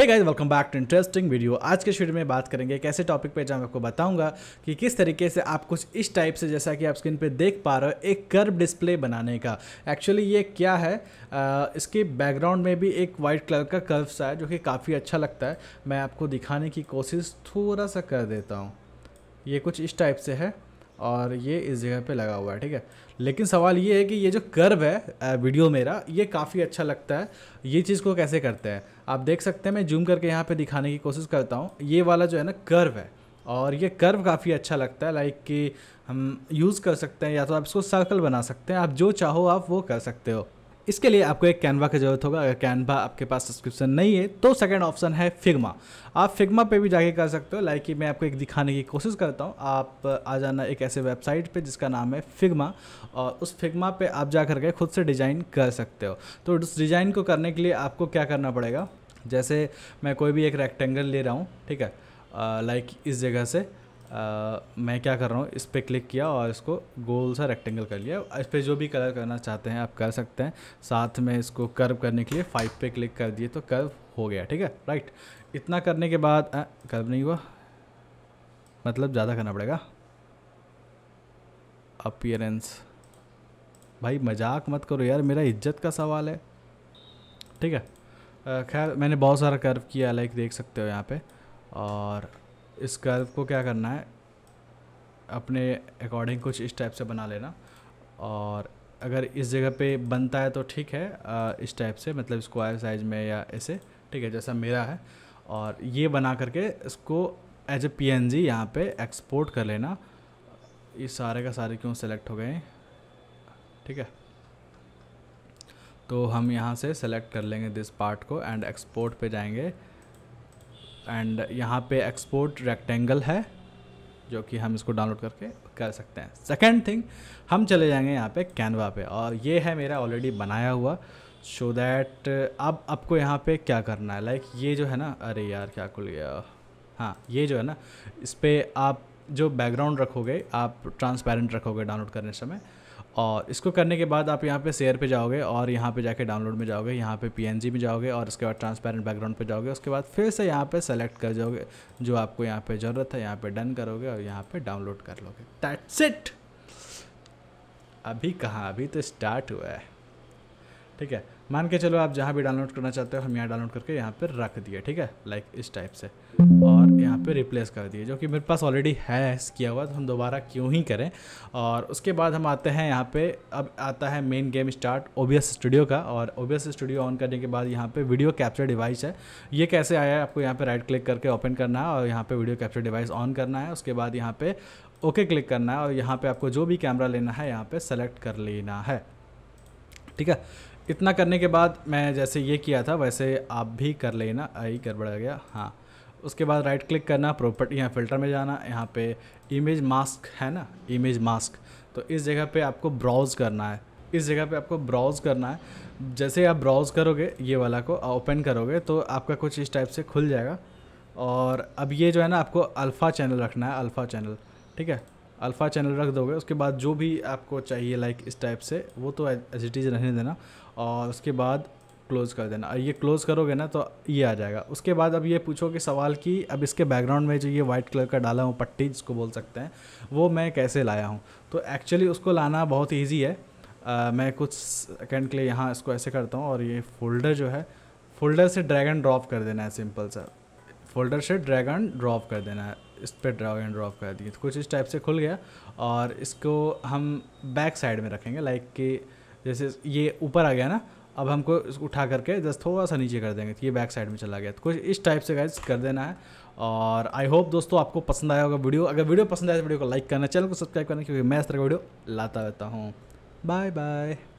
hey guys welcome back to interesting video आज के शुरू में बात करेंगे एक ऐसे टॉपिक पे जहाँ मैं आपको बताऊंगा कि किस तरीके से आप कुछ इस टाइप से जैसा कि आप स्क्रीन पे देख पा रहे हो एक कर्व डिस्प्ले बनाने का एक्चुअली ये क्या है आ, इसके बैकग्राउंड में भी एक वाइट कलर का कर्व सा है जो कि काफ़ी अच्छा लगता है मैं आपको दिखाने की कोशिश थोड़ा सा कर देता हूँ ये कुछ इस टाइप से है और ये इस जगह पे लगा हुआ है ठीक है लेकिन सवाल ये है कि ये जो कर्व है वीडियो मेरा ये काफ़ी अच्छा लगता है ये चीज़ को कैसे करते हैं आप देख सकते हैं मैं जूम करके यहाँ पे दिखाने की कोशिश करता हूँ ये वाला जो है ना कर्व है और ये कर्व काफ़ी अच्छा लगता है लाइक कि हम यूज़ कर सकते हैं या तो आप इसको सर्कल बना सकते हैं आप जो चाहो आप वो कर सकते हो इसके लिए आपको एक कैनवा की ज़रूरत होगा अगर कैनवा आपके पास सब्सक्रिप्शन नहीं है तो सेकेंड ऑप्शन है फिगमा आप फिगमा पे भी जाके कर सकते हो लाइक कि मैं आपको एक दिखाने की कोशिश करता हूँ आप आ जाना एक ऐसे वेबसाइट पे जिसका नाम है फिगमा और उस फिगमा पे आप जा करके खुद से डिज़ाइन कर सकते हो तो उस डिज़ाइन को करने के लिए आपको क्या करना पड़ेगा जैसे मैं कोई भी एक रेक्टेंगल ले रहा हूँ ठीक है लाइक इस जगह से मैं क्या कर रहा हूँ इस पर क्लिक किया और इसको गोल सा रेक्टेंगल कर लिया इस पर जो भी कलर करना चाहते हैं आप कर सकते हैं साथ में इसको कर्व करने के लिए फाइव पे क्लिक कर दिए तो कर्व हो गया ठीक है राइट इतना करने के बाद आ, कर्व नहीं हुआ मतलब ज़्यादा करना पड़ेगा अपियरेंस भाई मजाक मत करो यार मेरा इज्जत का सवाल है ठीक है खैर मैंने बहुत सारा कर्व किया लाइक देख सकते हो यहाँ पे और इस कर्व को क्या करना है अपने अकॉर्डिंग कुछ इस टाइप से बना लेना और अगर इस जगह पे बनता है तो ठीक है इस टाइप से मतलब स्क्वायर साइज में या ऐसे ठीक है जैसा मेरा है और ये बना करके इसको as a P N G यहाँ पर एक्सपोर्ट कर लेना ये सारे का सारे क्यों सेलेक्ट हो गए ठीक है तो हम यहाँ से सेलेक्ट कर लेंगे दिस पार्ट को एंड एक्सपोर्ट पे जाएंगे एंड यहाँ पे एक्सपोर्ट रेक्टेंगल है जो कि हम इसको डाउनलोड करके कर सकते हैं सेकेंड थिंग हम चले जाएंगे यहाँ पे कैनवा पे और ये है मेरा ऑलरेडी बनाया हुआ सो so दैट अब आपको यहाँ पे क्या करना है लाइक like ये जो है ना अरे यार क्या खुल गया हाँ ये जो है ना इस पर आप जो बैकग्राउंड रखोगे आप ट्रांसपेरेंट रखोगे डाउनलोड करने समय और इसको करने के बाद आप यहाँ पे शेयर पे जाओगे और यहाँ पे जाके डाउनलोड में जाओगे यहाँ पे पीएनजी में जाओगे और उसके बाद ट्रांसपेरेंट बैकग्राउंड पे जाओगे उसके बाद फिर से यहाँ पे सेलेक्ट कर जाओगे जो आपको यहाँ पे ज़रूरत है यहाँ पे डन करोगे और यहाँ पे डाउनलोड कर लोगे दैट्स इट अभी कहाँ अभी तो स्टार्ट हुआ है ठीक है मान के चलो आप जहाँ भी डाउनलोड करना चाहते हो हम यहाँ डाउनलोड करके यहाँ पर रख दिए ठीक है लाइक इस टाइप से और यहाँ पे रिप्लेस कर दिए जो कि मेरे पास ऑलरेडी है किया हुआ तो हम दोबारा क्यों ही करें और उसके बाद हम आते हैं यहाँ पे अब आता है main game start O studio का और ओ स्टूडियो ऑन करने के बाद यहाँ पर वीडियो कैप्चर डिवाइस है ये कैसे आया है आपको यहाँ पर राइट क्लिक करके ओपन करना है और यहाँ पर वीडियो कैप्चर डिवाइस ऑन करना है उसके बाद यहाँ पर ओके क्लिक करना है और यहाँ पर आपको जो भी कैमरा लेना है यहाँ पर सेलेक्ट कर लेना है ठीक है इतना करने के बाद मैं जैसे ये किया था वैसे आप भी कर लेना आई बढ़ा गया हाँ उसके बाद राइट क्लिक करना प्रॉपर्टी यहाँ फिल्टर में जाना यहाँ पे इमेज मास्क है ना इमेज मास्क तो इस जगह पे आपको ब्राउज़ करना है इस जगह पे आपको ब्राउज़ करना है जैसे आप ब्राउज़ करोगे ये वाला को ओपन करोगे तो आपका कुछ इस टाइप से खुल जाएगा और अब ये जो है ना आपको अल्फ़ा चैनल रखना है अल्फ़ा चैनल ठीक है अल्फ़ा चैनल रख दोगे उसके बाद जो भी आपको चाहिए लाइक इस टाइप से वो तो एज इट इज़ रहने देना और उसके बाद क्लोज़ कर देना और ये क्लोज़ करोगे ना तो ये आ जाएगा उसके बाद अब ये पूछो कि सवाल कि अब इसके बैकग्राउंड में जो ये वाइट कलर का डाला हूँ पट्टी जिसको बोल सकते हैं वो मैं कैसे लाया हूँ तो एक्चुअली उसको लाना बहुत ईजी है आ, मैं कुछ सेकेंड के लिए यहाँ इसको ऐसे करता हूँ और ये फोल्डर जो है फोल्डर से ड्रैगन ड्रॉप कर देना है सिंपल सा फोल्डर से ड्रैगन ड्रॉप कर देना है इस पर ड्राव एंड ड्रॉप कर दिए तो कुछ इस टाइप से खुल गया और इसको हम बैक साइड में रखेंगे लाइक कि जैसे ये ऊपर आ गया ना अब हमको इसको उठा करके जस्ट थोड़ा सा नीचे कर देंगे तो ये बैक साइड में चला गया तो कुछ इस टाइप से गाइज कर देना है और आई होप दोस्तों आपको पसंद आया होगा वीडियो अगर वीडियो पसंद आया तो वीडियो को लाइक करना चैनल को सब्सक्राइब करना क्योंकि मैं इस तरह का वीडियो लाता रहता हूँ बाय बाय